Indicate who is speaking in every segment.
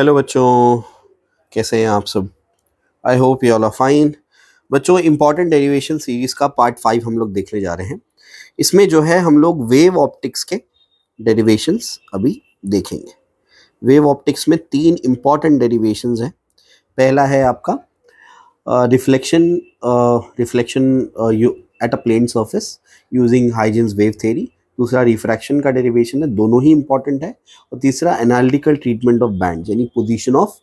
Speaker 1: hello बच्चों कैसे हैं आप सब I hope you all are fine बच्चों इम्पॉर्टेंट डेरिवेशन सीरीज़ का पार्ट फाइव हम लोग देखने जा रहे हैं इसमें जो है हम लोग वेव ऑप्टिक्स के डेरिवेशंस अभी देखेंगे वेव ऑप्टिक्स में तीन इम्पॉर्टेंट डेरिवेशंस हैं पहला है आपका reflection reflection at a plane surface using Huygens wave theory दूसरा रिफ्रैक्शन का डेरिवेशन है दोनों ही इंपॉर्टेंट है और तीसरा एनालिटिकल ट्रीटमेंट ऑफ बैंड यानी position of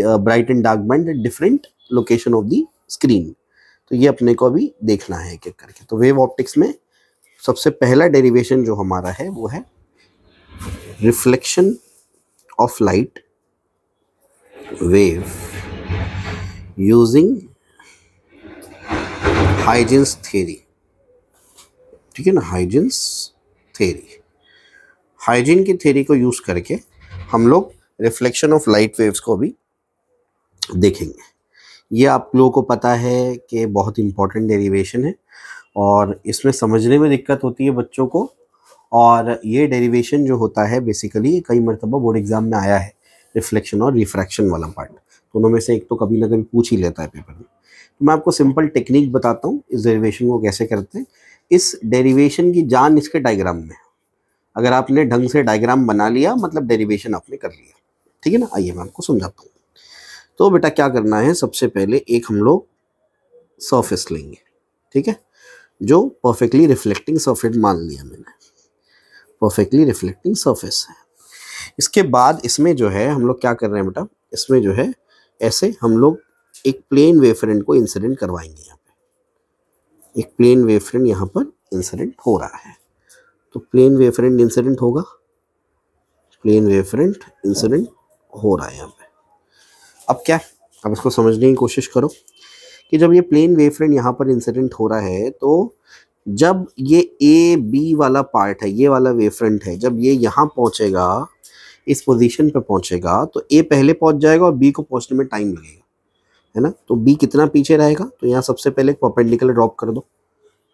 Speaker 1: bright and dark band at different location of the screen तो ये अपने को अभी देखना है एक एक करके तो वेव ऑप्टिक्स में सबसे पहला डेरिवेशन जो हमारा है वो है reflection of light wave using Huygens theory ठीक है ना हाइजेंस थेरी हाइजीन की थेरी को यूज़ करके हम लोग रिफ्लेक्शन ऑफ लाइट वेव्स को भी देखेंगे ये आप लोगों को पता है कि बहुत इम्पॉर्टेंट डेरिवेशन है और इसमें समझने में दिक्कत होती है बच्चों को और ये डेरिवेशन जो होता है बेसिकली कई मरतबा बोर्ड एग्ज़ाम में आया है रिफ्लेक्शन और रिफ्रैक्शन वाला पार्ट दोनों तो में से एक तो कभी ना कभी पूछ ही लेता है पेपर में तो मैं आपको सिंपल टेक्निक बताता हूँ इस डेरिवेशन को कैसे करते हैं इस डेरिवेशन की जान इसके डायग्राम में अगर आपने ढंग से डायग्राम बना लिया मतलब डेरिवेशन आपने कर लिया ठीक है ना आइए मैं आपको समझाता हूँ तो बेटा क्या करना है सबसे पहले एक हम लोग सरफेस लेंगे ठीक है जो परफेक्टली रिफ्लेक्टिंग सरफेस मान लिया मैंने परफेक्टली रिफ्लेक्टिंग सरफेस है इसके बाद इसमें जो है हम लोग क्या कर रहे हैं बेटा इसमें जो है ऐसे हम लोग एक प्लेन वेफरेंट को इंसिडेंट करवाएंगे एक प्लेन वे फ्रेंड यहाँ पर इंसिडेंट हो रहा है तो प्लेन वे फ्रेंड इंसिडेंट होगा प्लेन वे फ्रेंड इंसिडेंट हो रहा है यहाँ पर अब क्या अब इसको समझने की कोशिश करो कि जब ये प्लेन वे फ्रेंड यहाँ पर इंसिडेंट हो रहा है तो जब ये ए बी वाला पार्ट है ये वाला वे फ्रंट है जब ये यहाँ पहुँचेगा इस पोजीशन पर पहुँचेगा तो ए पहले पहुँच जाएगा और बी को पहुँचने में टाइम लगेगा है ना तो बी कितना पीछे रहेगा तो यहाँ सबसे पहले एक ड्रॉप कर दो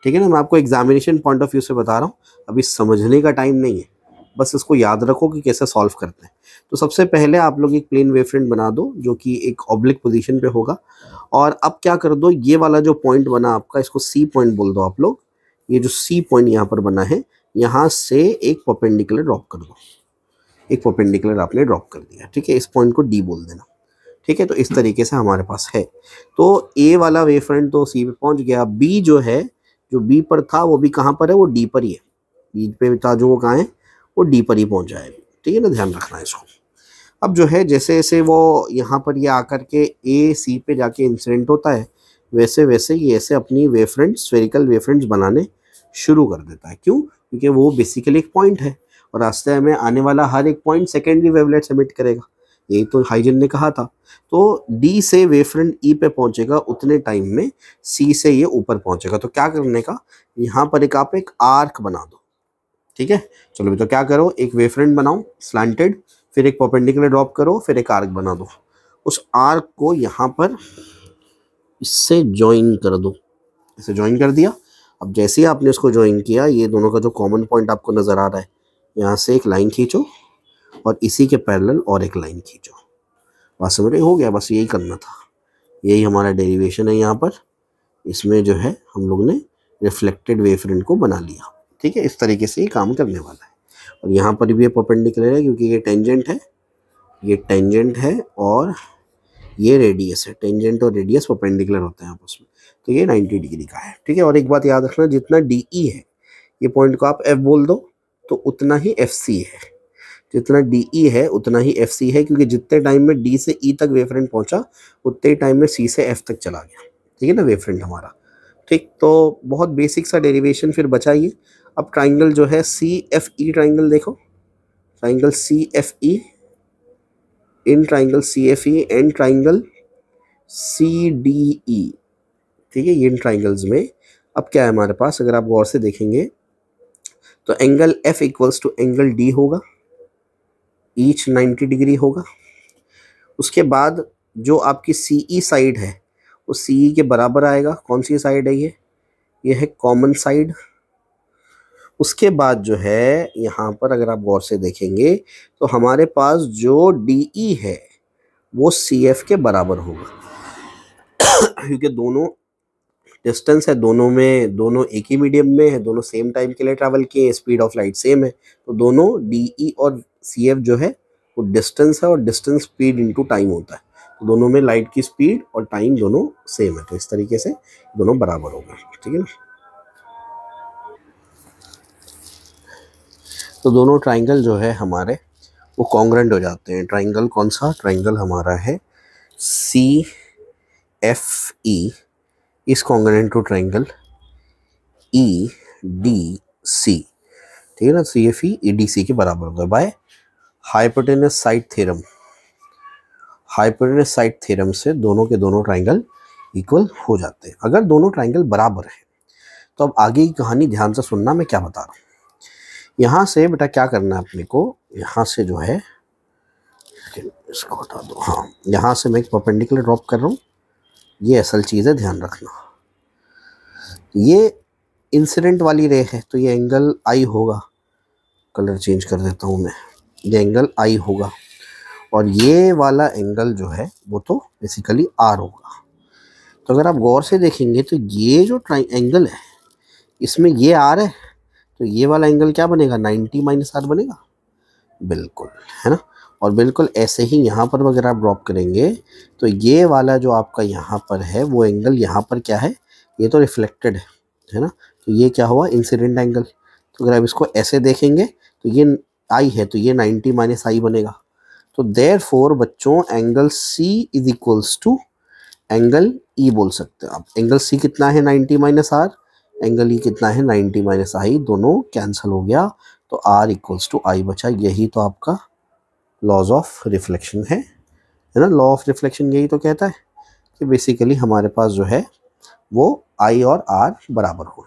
Speaker 1: ठीक है ना मैं आपको एग्जामिनेशन पॉइंट ऑफ व्यू से बता रहा हूँ अभी समझने का टाइम नहीं है बस इसको याद रखो कि कैसे सॉल्व करते हैं तो सबसे पहले आप लोग एक प्लेन वेव फ्रंट बना दो जो कि एक ऑब्लिक पोजीशन पे होगा और अब क्या कर दो ये वाला जो पॉइंट बना आपका इसको सी पॉइंट बोल दो आप लोग ये जो सी पॉइंट यहाँ पर बना है यहाँ से एक पोपेंडिकुलर ड्रॉप कर दो एक पोपेंडिकुलर आपने ड्रॉप कर दिया ठीक है इस पॉइंट को डी बोल देना ठीक है तो इस तरीके से हमारे पास है तो ए वाला वे फ्रंट तो सी पे पहुंच गया बी जो है जो बी पर था वो भी कहाँ पर है वो डी पर ही है बी पे था जो वो कहाँ है वो डी पर ही पहुँच जाए ठीक है ना ध्यान रखना है इसको अब जो है जैसे जैसे वो यहाँ पर ये यह आकर के ए सी पे जाके इंसिडेंट होता है वैसे वैसे ये ऐसे अपनी wave front spherical wave fronts बनाने शुरू कर देता है क्यों क्योंकि वो बेसिकली एक पॉइंट है और रास्ते में आने वाला हर एक पॉइंट सेकेंडरी वेवलेट्स एमिट करेगा यही तो हाइजन ने कहा था तो डी से वेव फ्रंट ई पे पहुंचेगा उतने टाइम में सी से ये ऊपर पहुंचेगा तो क्या करने का यहाँ पर एक आप एक आर्क बना दो ठीक है चलो भी तो क्या करो एक वे फ्रंट बनाओ स्लैंटेड फिर एक पोपेंडिकुलर ड्रॉप करो फिर एक आर्क बना दो उस आर्क को यहाँ पर इससे ज्वाइन कर दो इसे ज्वाइन कर दिया अब जैसे ही आपने इसको ज्वाइन किया ये दोनों का जो कॉमन पॉइंट आपको नज़र आ रहा है यहाँ से एक लाइन खींचो और इसी के पैरेलल और एक लाइन खींचो बस मेरे हो गया बस यही करना था यही हमारा डेरिवेशन है यहाँ पर इसमें जो है हम लोग ने रिफ्लेक्टेड वेव फ्रंट को बना लिया ठीक है इस तरीके से ये काम करने वाला है और यहाँ पर भी ये परपेंडिकुलर है क्योंकि ये टेंजेंट है ये टेंजेंट है और ये रेडियस है टेंजेंट और रेडियस परपेंडिकुलर होते हैं आपस में तो ये 90 डिग्री का है ठीक है और एक बात याद रखना जितना डी ई e है ये पॉइंट को आप एफ बोल दो तो उतना ही एफ सी है जितना डी ई e है उतना ही एफ सी है क्योंकि जितने टाइम में डी से ई e तक वेफ्रेंट पहुँचा उतने ही टाइम में सी से एफ तक चला गया ठीक है ना वेवफ्रंट हमारा ठीक तो बहुत बेसिक सा डेरिवेशन फिर बचाइए अब ट्राइंगल जो है सी एफ ई ट्राइंगल देखो triangle C F E in triangle C F E and triangle C D E ठीक है इन ट्राइंगल्स में अब क्या है हमारे पास अगर आप गौर से देखेंगे तो angle F equals to angle D होगा ईच 90 डिग्री होगा उसके बाद जो आपकी सी ई साइड है वो सी ई के बराबर आएगा कौन सी साइड है ये ये है कॉमन साइड उसके बाद जो है यहाँ पर अगर आप गौर से देखेंगे तो हमारे पास जो डी ई e है वो सी एफ के बराबर होगा क्योंकि दोनों डिस्टेंस है दोनों में दोनों एक ही मीडियम में है दोनों सेम टाइम के लिए ट्रैवल किए स्पीड ऑफ लाइट सेम है तो दोनों डी ई e और सी एफ जो है वो डिस्टेंस है और डिस्टेंस स्पीड इंटू टाइम होता है तो दोनों में लाइट की स्पीड और टाइम दोनों सेम है तो इस तरीके से दोनों बराबर हो गए ठीक है ना तो दोनों ट्राइंगल जो है हमारे वो कॉन्ग्रेंट हो जाते हैं ट्राइंगल कौन सा ट्राइंगल हमारा है C F E is congruent to triangle E D C ठीक है ना सी एफ ई ई डी सी के बराबर होगा by hypotenuse side theorem hypotenuse side theorem से दोनों के दोनों ट्राइंगल इक्वल हो जाते हैं अगर दोनों ट्राइंगल बराबर हैं तो अब आगे की कहानी ध्यान से सुनना मैं क्या बता रहा हूँ यहाँ से बेटा क्या करना है अपने को यहाँ से जो है इसको हटा दो हाँ यहाँ से मैं एक परपेंडिकुलर ड्रॉप कर रहा हूँ ये असल चीज़ है ध्यान रखना ये इंसिडेंट वाली रे है तो ये एंगल आई होगा कलर चेंज कर देता हूँ मैं ये एंगल आई होगा और ये वाला एंगल जो है वो तो बेसिकली आर होगा तो अगर आप गौर से देखेंगे तो ये जो ट्राई एंगल है इसमें ये आर है तो ये वाला एंगल क्या बनेगा 90 माइनस आर बनेगा बिल्कुल है ना और बिल्कुल ऐसे ही यहाँ पर अगर आप ड्रॉप करेंगे तो ये वाला जो आपका यहाँ पर है वो एंगल यहाँ पर क्या है ये तो रिफ्लेक्टेड है है ना तो ये क्या हुआ इंसिडेंट एंगल तो अगर आप इसको ऐसे देखेंगे तो ये आई है तो ये नाइन्टी माइनस आई बनेगा तो देर फोर बच्चों angle C is equals to angle E बोल सकते हो आप एंगल सी कितना है ninety minus R angle E कितना है नाइन्टी माइनस आई दोनों कैंसिल हो गया तो आर इक्वल्स टू आई बचा यही तो आपका लॉज ऑफ रिफ्लेक्शन है है ना लॉ ऑफ रिफ्लेक्शन यही तो कहता है कि बेसिकली हमारे पास जो है वो आई और आर बराबर हो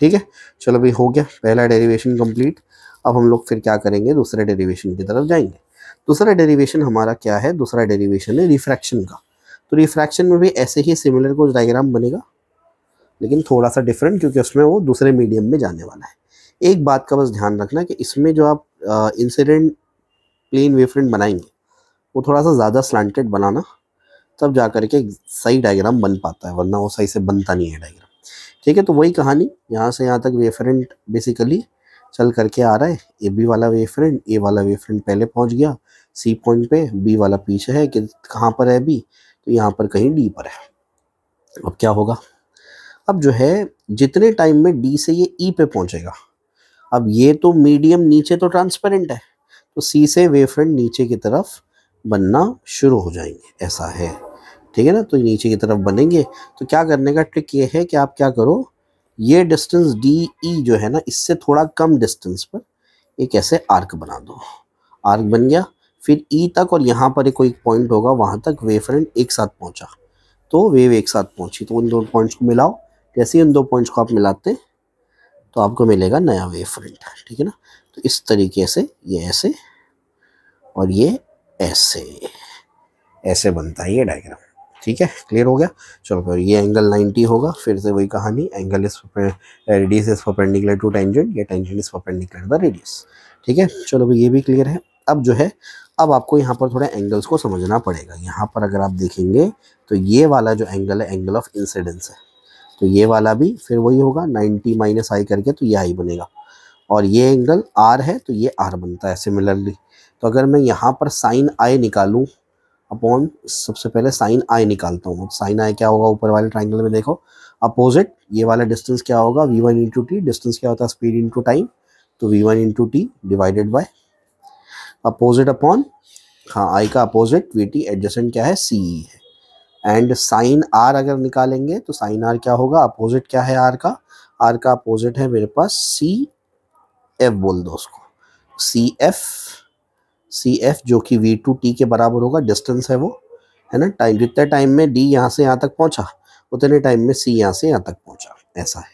Speaker 1: ठीक है चलो भाई हो गया पहला डेरिवेशन कंप्लीट अब हम लोग फिर क्या करेंगे दूसरे डेरिवेशन की तरफ जाएंगे दूसरा डेरिवेशन हमारा क्या है दूसरा डेरिवेशन है रिफ्रैक्शन का तो रिफ्रैक्शन में भी ऐसे ही सिमिलर कुछ डायग्राम बनेगा लेकिन थोड़ा सा डिफरेंट क्योंकि उसमें वो दूसरे मीडियम में जाने वाला है एक बात का बस ध्यान रखना कि इसमें जो आप इंसिडेंट प्लेन वेवफ्रंट बनाएंगे वो थोड़ा सा ज़्यादा स्लांटेड बनाना तब जा कर के सही डायग्राम बन पाता है वरना वो सही से बनता नहीं है डायग्राम ठीक है तो वही कहानी यहाँ से यहाँ तक वेफरेंट बेसिकली चल करके आ रहा है ए बी वाला वे फ्रेंड ए वाला वे फ्रेंड पहले पहुंच गया सी पॉइंट पे बी वाला पीछे है कि कहाँ पर है बी तो यहाँ पर कहीं डी पर है अब क्या होगा अब जो है जितने टाइम में डी से ये ई e पे पहुँचेगा अब ये तो मीडियम नीचे तो ट्रांसपेरेंट है तो सी से वे फ्रेंड नीचे की तरफ बनना शुरू हो जाएंगे ऐसा है ठीक है ना तो नीचे की तरफ बनेंगे तो क्या करने का ट्रिक ये है कि आप क्या करो ये डिस्टेंस डी ई जो है ना इससे थोड़ा कम डिस्टेंस पर एक ऐसे आर्क बना दो आर्क बन गया फिर ई e तक और यहाँ पर कोई पॉइंट होगा वहाँ तक वेव फ्रंट एक साथ पहुँचा तो वेव एक साथ पहुँची तो उन दो पॉइंट्स को मिलाओ जैसे ही उन दो पॉइंट्स को आप मिलाते तो आपको मिलेगा नया वेव फ्रंट ठीक है ना तो इस तरीके से ये ऐसे और ये ऐसे ऐसे बनता है ये डायग्राम ठीक है क्लियर हो गया चलो फिर ये एंगल 90 होगा फिर से वही कहानी angle is radius is perpendicular to tangent या tangent is perpendicular the radius ठीक है चलो भाई ये भी क्लियर है अब जो है अब आपको यहाँ पर थोड़ा एंगल्स को समझना पड़ेगा यहाँ पर अगर आप देखेंगे तो ये वाला जो एंगल है एंगल ऑफ इंसिडेंस है तो ये वाला भी फिर वही होगा नाइन्टी माइनस आई करके तो ये आई बनेगा और ये एंगल आर है तो ये आर बनता है सिमिलरली तो अगर मैं यहाँ पर साइन आई निकालूँ अपॉन सबसे पहले साइन आई निकालता हूँ साइन आई क्या होगा ऊपर वाले ट्राइंगल में देखो अपोजिट ये वाला डिस्टेंस क्या होगा V one into T distance क्या होता है स्पीड इंटू टाइम तो V one into T divided by opposite upon हाँ आई का अपोजिट वी टी एडजस्टेंट क्या है सी ई है एंड साइन आर अगर निकालेंगे तो साइन आर क्या होगा अपोजिट क्या है आर का आर का अपोजिट है मेरे पास सी एफ बोल दो उसको सी एफ सी एफ जो कि वी टू टी के बराबर होगा डिस्टेंस है वो है ना टाइम जितने टाइम में डी यहाँ से यहाँ तक पहुँचा उतने टाइम में सी यहाँ से यहाँ तक पहुँचा ऐसा है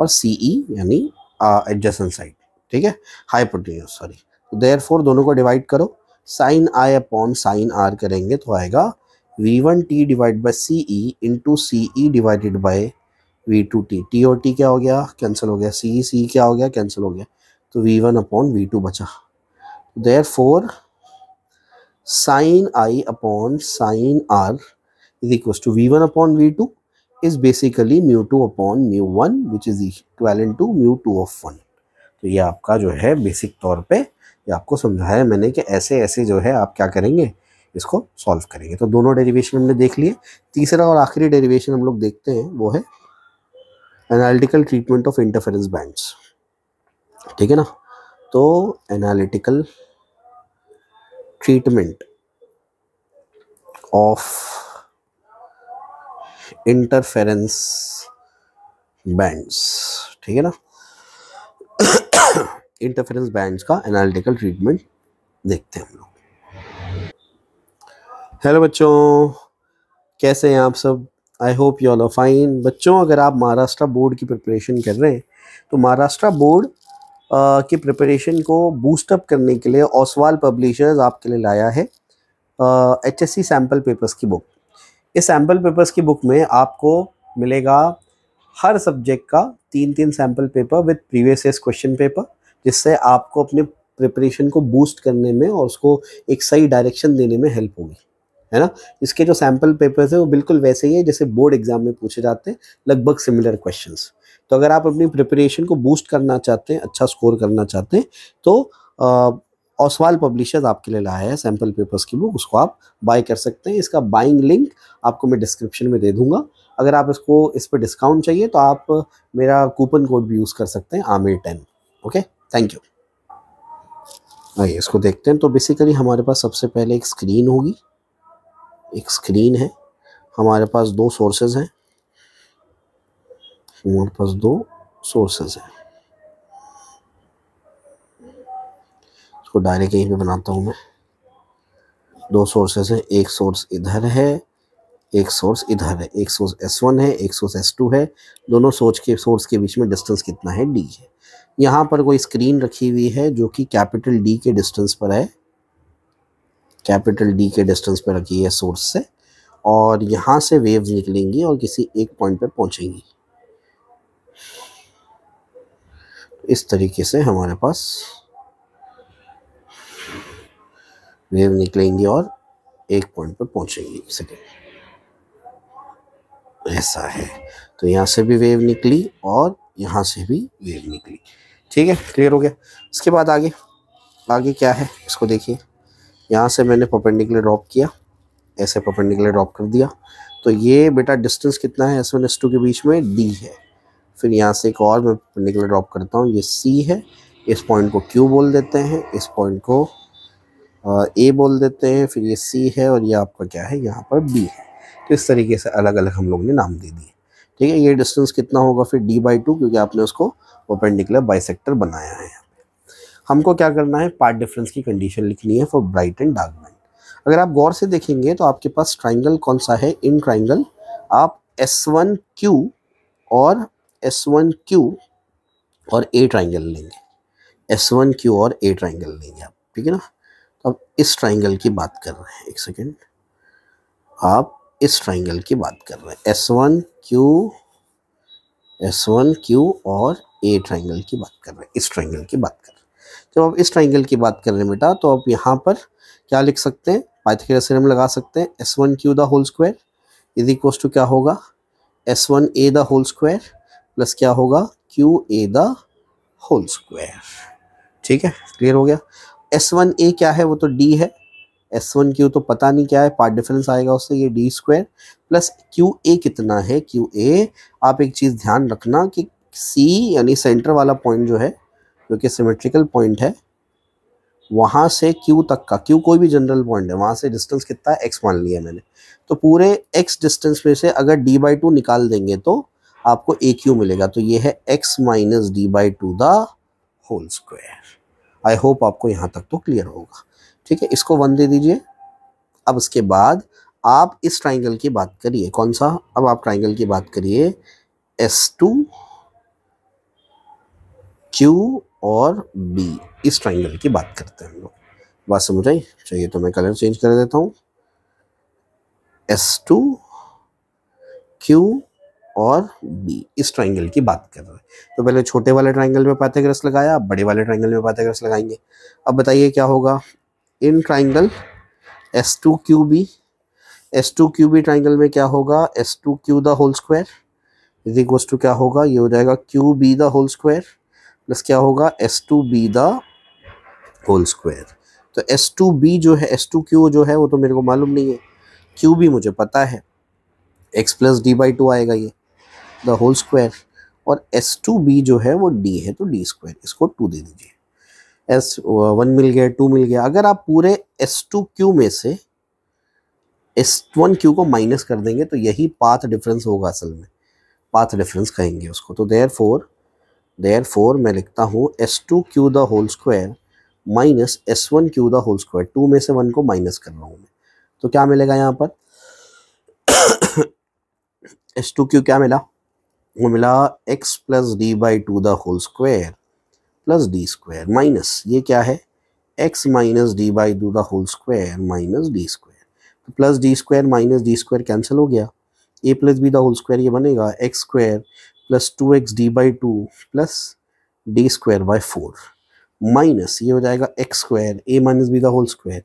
Speaker 1: और सी ई e यानी एडजस्टन साइड ठीक है हाइपोटेन्यूस सॉरी देयर फोर दोनों को डिवाइड करो sine I upon sine R करेंगे तो आएगा V one T divide by C E into C E divided by V two T T और टी क्या हो गया कैंसिल हो गया सी ई सी क्या हो गया कैंसिल हो गया तो V one upon V two बचा therefore sine i upon sine r is equals to v1 upon v2 is basically mu2 upon mu1 which is equivalent to mu2 of 1 तो ये आपका जो है बेसिक तौर पे ये आपको समझाया मैंने कि ऐसे ऐसे जो है आप क्या करेंगे इसको सॉल्व करेंगे तो दोनों डेरिवेशन हमने देख लिए तीसरा और आखिरी डेरिवेशन हम लोग देखते हैं वो है analytical treatment of interference bands ठीक है ना तो analytical treatment of interference bands ठीक है ना इंटरफेरेंस बैंड्स का एनालिटिकल ट्रीटमेंट देखते हैं हम लोग हेलो बच्चों कैसे हैं आप सब I hope you all are fine बच्चों अगर आप महाराष्ट्र बोर्ड की प्रिपरेशन कर रहे हैं तो महाराष्ट्र बोर्ड की प्रिपरेशन को बूस्टअप करने के लिए ओसवाल पब्लिशर्स आपके लिए लाया है H S C sample papers की बुक इस सैम्पल पेपर्स की बुक में आपको मिलेगा हर सब्जेक्ट का तीन तीन sample paper with previous year question paper जिससे आपको अपने प्रिपरेशन को बूस्ट करने में और उसको एक सही डायरेक्शन देने में हेल्प होगी है ना इसके जो सैम्पल पेपर्स हैं वो बिल्कुल वैसे ही है जैसे बोर्ड एग्जाम में पूछे जाते हैं लगभग सिमिलर क्वेश्चंस तो अगर आप अपनी प्रिपरेशन को बूस्ट करना चाहते हैं अच्छा स्कोर करना चाहते हैं तो ओसवाल पब्लिशर्स आपके लिए लाया है सैम्पल पेपर्स की बुक उसको आप बाय कर सकते हैं इसका बाइंग लिंक आपको मैं डिस्क्रिप्शन में दे दूंगा अगर आप इसको इस पर डिस्काउंट चाहिए तो आप मेरा कूपन कोड भी यूज़ कर सकते हैं आमिर टेन ओके थैंक यू आइए इसको देखते हैं तो बेसिकली हमारे पास सबसे पहले एक स्क्रीन होगी एक स्क्रीन है हमारे पास दो सोर्सेज हैं हमारे पास दो सोर्सेज हैं इसको डायरेक्ट यहीं पे बनाता हूँ मैं दो सोर्सेज हैं एक सोर्स इधर है एक सोर्स इधर है एक सोर्स एस वन है एक सोर्स एस टू है दोनों सोर्स के सोर्स के बीच में डिस्टेंस कितना है डी है यहाँ पर कोई स्क्रीन रखी हुई है जो कि कैपिटल डी के डिस्टेंस पर है कैपिटल डी के डिस्टेंस पर रखी है सोर्स से और यहाँ से वेव्स निकलेंगी और किसी एक पॉइंट पर पहुँचेंगी इस तरीके से हमारे पास वेव निकलेंगी और एक पॉइंट पर पहुंचेंगी सेकेंड ऐसा है तो यहाँ से भी वेव निकली और यहाँ से भी वेव निकली ठीक है क्लियर हो गया इसके बाद आगे आगे क्या है इसको देखिए यहाँ से मैंने पपेंडिकले ड्रॉप किया ऐसे पपेंडिकले ड्रॉप कर दिया तो ये बेटा डिस्टेंस कितना है एस वन एस टू के बीच में डी है फिर यहाँ से एक और मैं पेंडिकुलर ड्रॉप करता हूँ ये सी है इस पॉइंट को क्यू बोल देते हैं इस पॉइंट को ए बोल देते हैं फिर ये सी है और ये आपका क्या है यहाँ पर बी है तो इस तरीके से अलग अलग हम लोग ने नाम दे दिए ठीक है ये डिस्टेंस कितना होगा फिर डी बाई टू क्योंकि आपने उसको ओपेंडिकुलर सेक्टर बनाया है हमको क्या करना है पार्ट डिफरेंस की कंडीशन लिखनी है for bright and dark band अगर आप गौर से देखेंगे तो आपके पास ट्राइंगल कौन सा है इन ट्राइंगल आप एस वन क्यू और एस वन क्यू और ए ट्राइंगल लेंगे एस वन क्यू और ए ट्राइंगल लेंगे आप ठीक है ना तो अब इस ट्राइंगल की बात कर रहे हैं एक सेकेंड आप इस ट्राइंगल की बात कर रहे हैं S one Q S one Q और ए ट्राइंगल की बात कर रहे हैं इस ट्राइंगल की बात कर रहे हैं जब आप इस ट्राइंगल की बात कर रहे हैं बेटा तो आप यहाँ पर क्या लिख सकते हैं पाइथागोरस थ्योरम लगा सकते हैं S one Q the whole square is equals to क्या होगा S one A the whole square plus क्या होगा Q A the whole square ठीक है क्लियर हो गया एस वन ए क्या है वो तो डी है एस वन क्यू तो पता नहीं क्या है पार्ट डिफरेंस आएगा उससे ये D square plus Q A कितना है क्यू ए आप एक चीज़ ध्यान रखना कि सी यानी सेंटर वाला पॉइंट जो है जो कि सिमेट्रिकल पॉइंट है वहाँ से क्यू तक का क्यू कोई भी जनरल पॉइंट है वहाँ से डिस्टेंस कितना है एक्स मान लिया मैंने तो पूरे एक्स डिस्टेंस में से अगर डी बाई टू निकाल देंगे तो आपको ए क्यू मिलेगा तो ये है X minus D by two the whole square I hope आपको यहाँ तक तो क्लियर होगा ठीक है इसको वन दे दीजिए अब इसके बाद आप इस ट्राइंगल की बात करिए कौन सा अब आप ट्राइंगल की बात करिए एस टू क्यू और बी इस ट्राइंगल की बात करते हैं हम लोग बात समझ आई चाहिए तो मैं कलर चेंज कर देता हूँ एस टू क्यू और बी इस ट्राइंगल की बात कर रहे हैं तो पहले छोटे वाले ट्राइंगल में पाथेग्रस लगाया अब बड़े वाले ट्राइंगल में पाथेग्रस लगाएंगे अब बताइए क्या होगा in triangle S two Q B S two Q B triangle में क्या होगा S two Q the whole square is to क्या होगा ये हो जाएगा Q B the whole square plus क्या होगा S two B the whole square तो एस टू बी जो है एस टू क्यू जो है वो तो मेरे को मालूम नहीं है क्यू बी मुझे पता है X plus D by two आएगा ये द होल स्क्वायर और एस टू बी जो है वो डी है तो डी स्क्वायर इसको टू दे दीजिए एस वन uh, मिल गया टू मिल गया अगर आप पूरे एस टू क्यू में से एस वन क्यू को माइनस कर देंगे तो यही पाथ डिफरेंस होगा असल में पाथ डिफरेंस कहेंगे उसको तो देयर फोर देयर फोर मैं लिखता हूँ S two Q the whole square minus S one Q the whole square two में से वन को माइनस कर रहा हूँ मैं तो क्या मिलेगा यहाँ पर एस टू क्यू क्या मिला वो मिला X plus D by two the whole square plus D square minus ये क्या है X minus D by two the whole square minus D square तो plus D square minus D square cancel हो गया A plus B the whole square ये बनेगा X square plus two X D by two plus D square by four minus ये हो जाएगा X square A minus B the whole square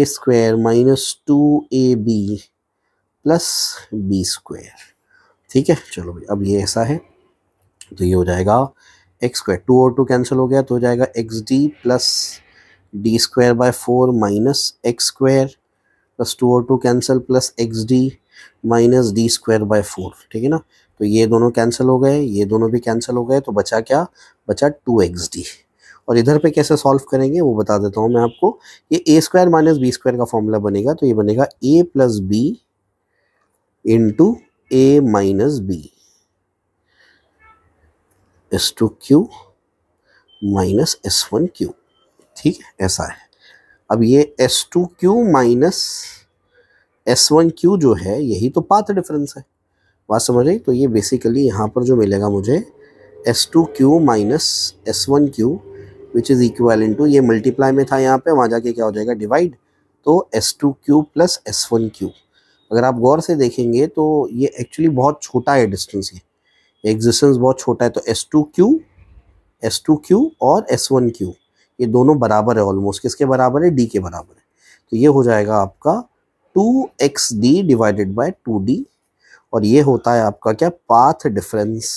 Speaker 1: A square minus two A B plus B square ठीक है चलो भाई अब ये ऐसा है तो ये हो जाएगा एक्स स्क्वायर टू और टू कैंसिल हो गया तो हो जाएगा X D plus D square by four minus X square plus two और two cancel plus X D minus D square by four ठीक है ना तो ये दोनों कैंसिल हो गए ये दोनों भी कैंसिल हो गए तो बचा क्या बचा टू एक्स डी और इधर पे कैसे सॉल्व करेंगे वो बता देता हूँ मैं आपको ये A square minus B square का फॉर्मूला बनेगा तो ये बनेगा A plus B into A minus B S two Q minus S one Q ठीक है ऐसा है अब ये S two Q minus S one Q जो है यही तो पाथ डिफरेंस है बात समझ रही तो ये बेसिकली यहाँ पर जो मिलेगा मुझे S two Q minus S one Q which is equal into ये मल्टीप्लाई में था यहाँ पे वहाँ जाके क्या हो जाएगा डिवाइड तो S two Q plus S one Q अगर आप गौर से देखेंगे तो ये एक्चुअली बहुत छोटा है डिस्टेंस ये एग्जिस्टेंस बहुत छोटा है तो S two Q S two Q और एस वन क्यू ये दोनों बराबर है ऑलमोस्ट किसके बराबर है डी के बराबर है तो ये हो जाएगा आपका two X D divided by two D और ये होता है आपका क्या पाथ डिफरेंस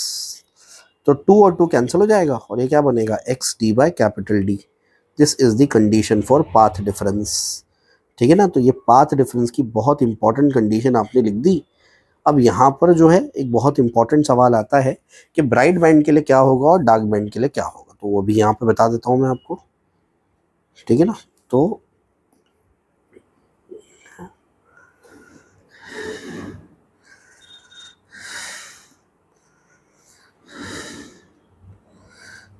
Speaker 1: तो टू और टू कैंसिल हो जाएगा और ये क्या बनेगा X D by capital D this is the condition for path difference ठीक है ना तो ये पाथ डिफरेंस की बहुत इंपॉर्टेंट कंडीशन आपने लिख दी अब यहाँ पर जो है एक बहुत इंपॉर्टेंट सवाल आता है कि ब्राइट बैंड के लिए क्या होगा और डार्क बैंड के लिए क्या होगा तो वो भी यहाँ पर बता देता हूँ मैं आपको ठीक है ना तो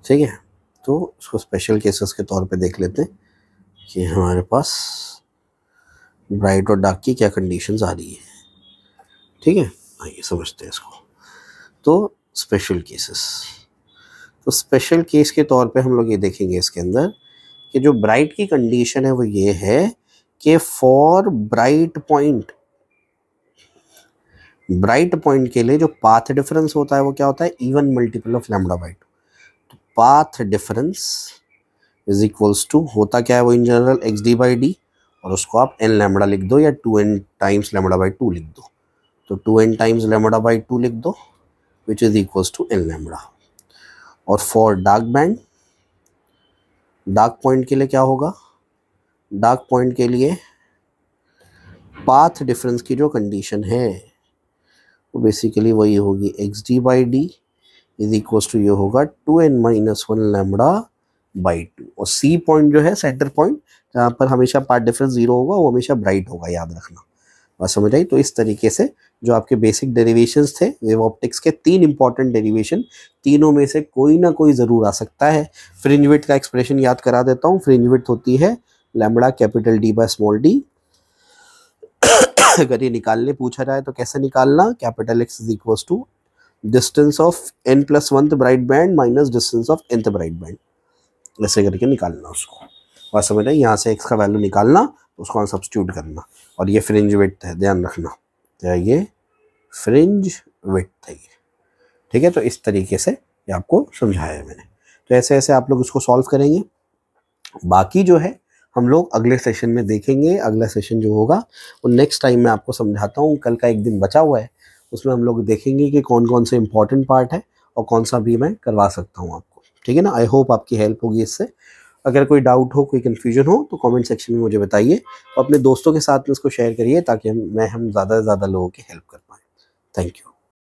Speaker 1: ठीक है तो उसको स्पेशल केसेस के तौर पे देख लेते हैं कि हमारे पास ब्राइट और डार्क की क्या कंडीशंस आ रही है ठीक है आइए समझते हैं इसको तो स्पेशल केसेस तो स्पेशल केस के तौर पे हम लोग ये देखेंगे इसके अंदर कि जो ब्राइट की कंडीशन है वो ये है कि for bright point bright point के लिए जो पाथ डिफरेंस होता है वो क्या होता है even multiple of lambda by two तो path difference is equals to होता क्या है वो in general X D by D और उसको आप एन लेमड़ा लिख दो या two N times lambda by two लिख दो तो two N times lambda by two लिख दो which is equals to N lambda और for dark band dark point के लिए क्या होगा डार्क पॉइंट के लिए पाथ डिफरेंस की जो कंडीशन है वो बेसिकली वही होगी X D by D is equals to ये होगा two N minus one lambda by two और सी पॉइंट जो है सेंटर पॉइंट जहाँ पर हमेशा पार्ट डिफरेंस जीरो होगा वो हमेशा ब्राइट होगा याद रखना बस समझ आई तो इस तरीके से जो आपके बेसिक डेरिवेशंस थे वेव ऑप्टिक्स के तीन इंपॉर्टेंट डेरिवेशन तीनों में से कोई ना कोई ज़रूर आ सकता है फ्रिंजविट का एक्सप्रेशन याद करा देता हूँ फ्रिंजविट होती है lambda capital D by small D अगर ये निकालने पूछा जाए तो कैसे निकालना capital X is equal to distance of N plus one bright band minus distance of nth bright band ऐसे करके निकालना उसको और समझ रहे यहाँ से एक्स का वैल्यू निकालना तो उसको हम सब्सिट्यूट करना और ये फ्रिंज वेट है ध्यान रखना क्या तो ये फ्रिंज वेट है ये ठीक है तो इस तरीके से ये आपको समझाया मैंने तो ऐसे ऐसे आप लोग इसको सॉल्व करेंगे बाकी जो है हम लोग अगले सेशन में देखेंगे अगला सेशन जो होगा वो नेक्स्ट टाइम मैं आपको समझाता हूँ कल का एक दिन बचा हुआ है उसमें हम लोग देखेंगे कि कौन कौन से इम्पॉर्टेंट पार्ट है और कौन सा भी मैं करवा सकता हूँ आपको ठीक है ना आई होप आपकी हेल्प होगी इससे अगर कोई डाउट हो कोई कन्फ्यूजन हो तो कमेंट सेक्शन में मुझे बताइए और अपने दोस्तों के साथ में इसको शेयर करिए ताकि मैं हम ज़्यादा से ज़्यादा लोगों की हेल्प कर पाएँ थैंक यू